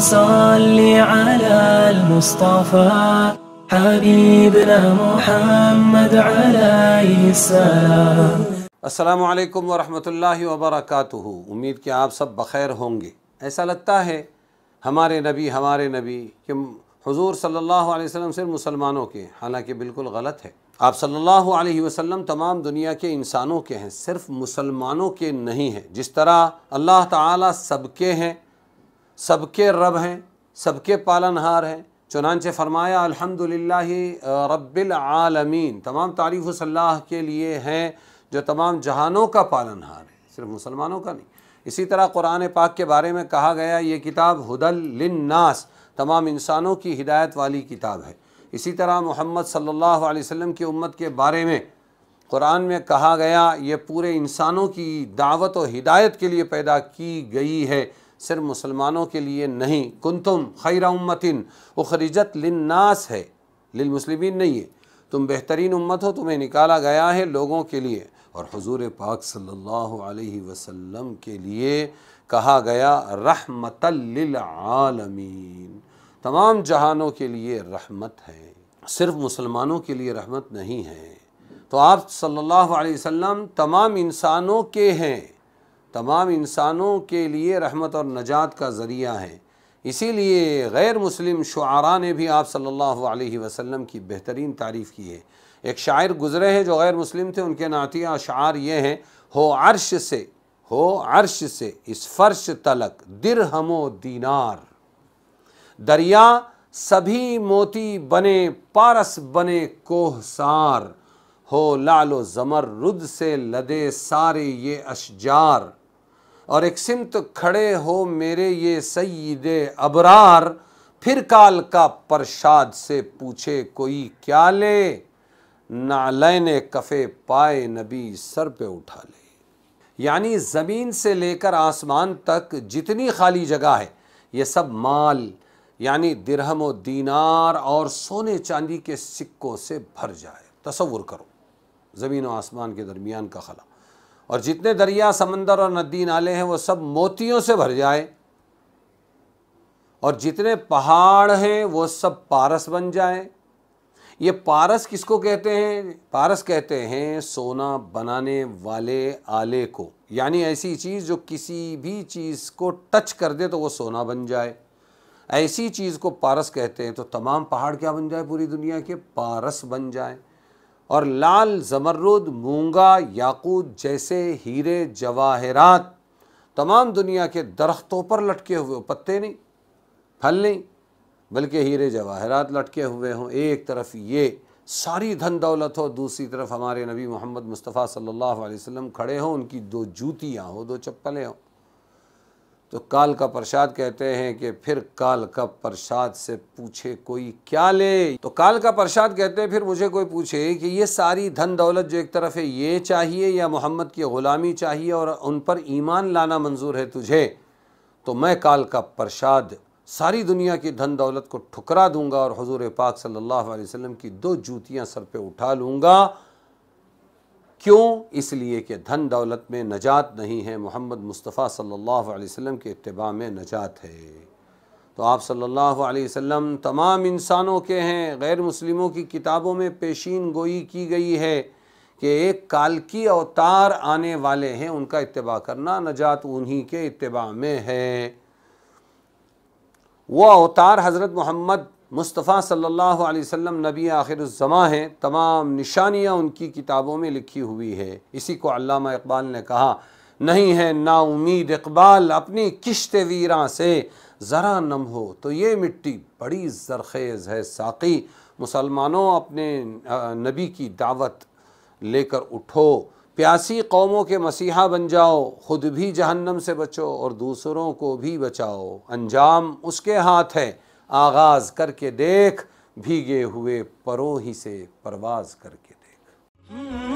صل على المصطفى حبيبنا محمد عليه السلام अस्सलाम वालेकुम वरहमतुल्लाहि वबरकातुहु उम्मीद कि आप सब बखैर होंगे ऐसा लगता है हमारे नबी हमारे नबी कि हुजूर सल्लल्लाहु अलैहि वसल्लम सिर्फ मुसलमानों के हालांकि बिल्कुल गलत है आप सल्लल्लाहु अलैहि वसल्लम तमाम दुनिया के इंसानों के हैं सिर्फ मुसलमानों के नहीं हैं जिस तरह अल्लाह ताला सबके हैं सबके रब हैं सबके पालनहार हैं चुनानचे फरमाया अल्हम्दुलिल्लाह रब्बिल आलमीन तमाम तारीफ़ सल्लाह के लिए हैं जो तमाम जहानों का पालनहार है सिर्फ मुसलमानों का नहीं इसी तरह कुरान पाक के बारे में कहा गया ये किताब हुदल लिन्नास तमाम इंसानों की हिदायत वाली किताब है इसी तरह मोहम्मद सल्लल्लाहु अलैहि वसल्लम की उम्मत के बारे में कुरान में कहा गया ये पूरे इंसानों की दावत और हिदायत के लिए पैदा की गई है सिर्फ मुसलमानों के लिए नहीं कुंतुम खैर उम्मतिन उखरिजत लिन्नास है लिलमुसलिमिन नहीं है तुम बेहतरीन उम्मत हो तुम्हें निकाला गया है लोगों के लिए और हजूर पाक सल्लल्लाहु अलैहि वसल्लम के लिए कहा गया रहमतलमीन तमाम जहानों के लिए रहमत है सिर्फ मुसलमानों के लिए रहमत नहीं है तो आप सल्लल्लाहु अलैहि वसल्लम तमाम इंसानों के हैं तमाम इंसानों के लिए रहमत और नजात का ज़रिया है इसीलिए गैर मुस्लिम शुरा ने भी आप सल्लल्लाहु अलैहि वसल्लम की बेहतरीन तारीफ़ की है एक शायर गुज़रे हैं जो गैर मुस्लिम थे उनके नातिया अशार ये हैं हो अर्श से हो अर्श से इस फर्श तलक दिर हमो दीनार दरिया सभी मोती बने पारस बने कोहसार हो लालो ज़मर रुद से लदे सारे ये अशजार और एक सिमत खड़े हो मेरे ये सईद अबरार फिर काल का प्रसाद से पूछे कोई क्या ले नालैन कफ़े पाए नबी सर पे उठा ले यानी ज़मीन से लेकर आसमान तक जितनी खाली जगह है ये सब माल यानी दिरहम और दीनार और सोने चांदी के सिक्कों से भर जाए तस्वुर करो ज़मीन व आसमान के दरमियान का खला और जितने दरिया समंदर और नदी नाले हैं वो सब मोतियों से भर जाए और जितने पहाड़ हैं वो सब पारस बन जाए ये पारस किसको कहते हैं पारस कहते हैं सोना बनाने वाले आले को यानी ऐसी चीज़ जो किसी भी चीज़ को टच कर दे तो वो सोना बन जाए ऐसी चीज़ को पारस कहते हैं तो तमाम पहाड़ क्या बन जाए पूरी दुनिया के पारस बन जाए और लाल ज़मरुद मूंगा याकूत जैसे हीरे जवाहरात तमाम दुनिया के दरख्तों पर लटके हुए पत्ते नहीं फल नहीं बल्कि हीरे जवाहरात लटके हुए हों एक तरफ ये सारी धन दौलत हो दूसरी तरफ हमारे नबी मोहम्मद मुस्तफ़ा सल्लल्लाहु अलैहि वसल्लम खड़े हों उनकी दो जूतियाँ हो दो चप्पलें हों तो काल का प्रसाद कहते हैं कि फिर काल का प्रसाद से पूछे कोई क्या ले तो काल का प्रसाद कहते हैं फिर मुझे कोई पूछे कि ये सारी धन दौलत जो एक तरफ है ये चाहिए या मोहम्मद की ग़ुलामी चाहिए और उन पर ईमान लाना मंजूर है तुझे तो मैं काल का प्रसाद सारी दुनिया की धन दौलत को ठुकरा दूंगा और हजूर पाक सल्लल्लाहु अलैहि वसल्लम की दो जूतियाँ सर पर उठा लूँगा क्यों इसलिए कि धन दौलत में नजात नहीं है मोहम्मद मुस्तफ़ा सल्लल्लाहु अलैहि वसल्लम के इतबा में नजात है तो आप सल्लल्लाहु अलैहि वसल्लम तमाम इंसानों के हैं गैर मुस्लिमों की किताबों में पेशीन गोई की गई है कि एक काल की अवतार आने वाले हैं उनका इतबा करना नजात उन्हीं के इतबा में है वो अवतार हज़रत मोहम्मद मुस्तफ़ा सल्लल्लाहु अलैहि वसल्लम नबी आखिरज़मा हैं तमाम निशानियाँ उनकी किताबों में लिखी हुई है इसी को अल्लामा इकबाल ने कहा नहीं है ना उम्मीद इकबाल अपनी किश्त वीरा से ज़रा नम हो तो ये मिट्टी बड़ी जरखेज़ है साकी मुसलमानों अपने नबी की दावत लेकर उठो प्यासी कौमों के मसीहा बन जाओ ख़ुद भी जहन्नम से बचो और दूसरों को भी बचाओ अंजाम उसके हाथ है आगाज़ करके देख भीगे हुए परोही से परवाज़ करके देख